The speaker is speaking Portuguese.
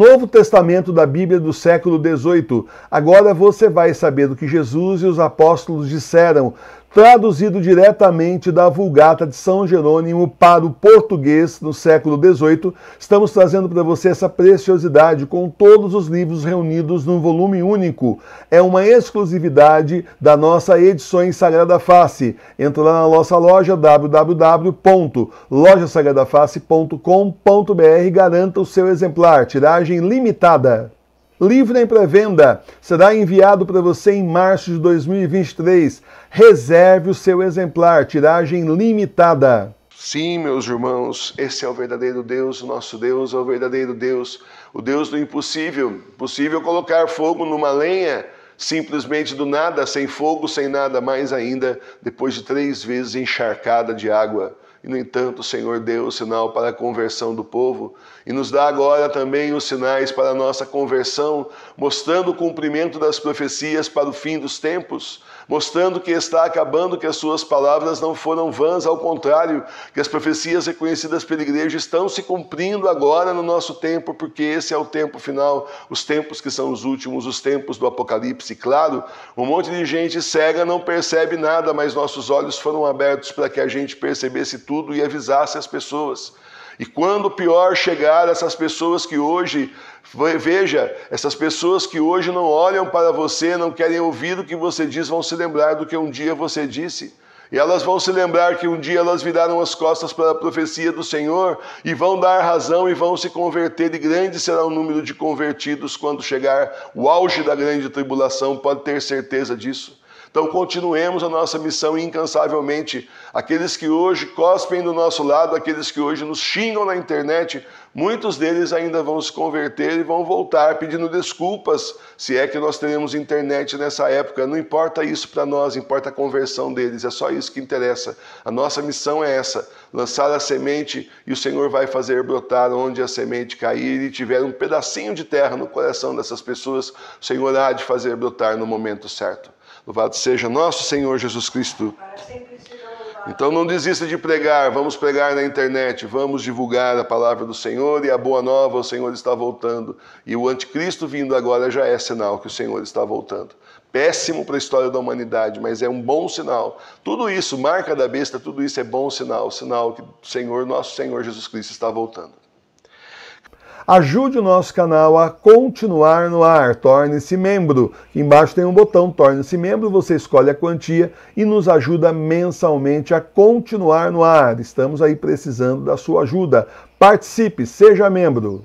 Novo Testamento da Bíblia do século XVIII. Agora você vai saber do que Jesus e os apóstolos disseram traduzido diretamente da Vulgata de São Jerônimo para o português no século XVIII, estamos trazendo para você essa preciosidade com todos os livros reunidos num volume único. É uma exclusividade da nossa Edições Sagrada Face. Entra lá na nossa loja www.lojasagradaface.com.br e garanta o seu exemplar, tiragem limitada livre em pré-venda, será enviado para você em março de 2023. Reserve o seu exemplar, tiragem limitada. Sim, meus irmãos, esse é o verdadeiro Deus, o nosso Deus é o verdadeiro Deus, o Deus do impossível. Possível colocar fogo numa lenha, simplesmente do nada, sem fogo, sem nada mais ainda, depois de três vezes encharcada de água. E, no entanto, o Senhor deu o sinal para a conversão do povo e nos dá agora também os sinais para a nossa conversão, mostrando o cumprimento das profecias para o fim dos tempos, mostrando que está acabando, que as suas palavras não foram vãs, ao contrário, que as profecias reconhecidas pela igreja estão se cumprindo agora no nosso tempo, porque esse é o tempo final, os tempos que são os últimos, os tempos do Apocalipse. Claro, um monte de gente cega não percebe nada, mas nossos olhos foram abertos para que a gente percebesse tudo tudo e avisasse as pessoas. E quando pior chegar, essas pessoas que hoje, veja, essas pessoas que hoje não olham para você, não querem ouvir o que você diz, vão se lembrar do que um dia você disse. E elas vão se lembrar que um dia elas viraram as costas para a profecia do Senhor e vão dar razão e vão se converter, e grande será o número de convertidos quando chegar o auge da grande tribulação, pode ter certeza disso. Então continuemos a nossa missão incansavelmente. Aqueles que hoje cospem do nosso lado, aqueles que hoje nos xingam na internet, muitos deles ainda vão se converter e vão voltar pedindo desculpas, se é que nós teremos internet nessa época. Não importa isso para nós, importa a conversão deles, é só isso que interessa. A nossa missão é essa: lançar a semente e o Senhor vai fazer brotar onde a semente cair e tiver um pedacinho de terra no coração dessas pessoas, o Senhor há de fazer brotar no momento certo. Louvado seja nosso Senhor Jesus Cristo. Então não desista de pregar, vamos pregar na internet, vamos divulgar a palavra do Senhor e a boa nova, o Senhor está voltando. E o anticristo vindo agora já é sinal que o Senhor está voltando. Péssimo para a história da humanidade, mas é um bom sinal. Tudo isso, marca da besta, tudo isso é bom sinal, sinal que o Senhor, nosso Senhor Jesus Cristo está voltando. Ajude o nosso canal a continuar no ar, torne-se membro. Aqui embaixo tem um botão torne-se membro, você escolhe a quantia e nos ajuda mensalmente a continuar no ar. Estamos aí precisando da sua ajuda. Participe, seja membro.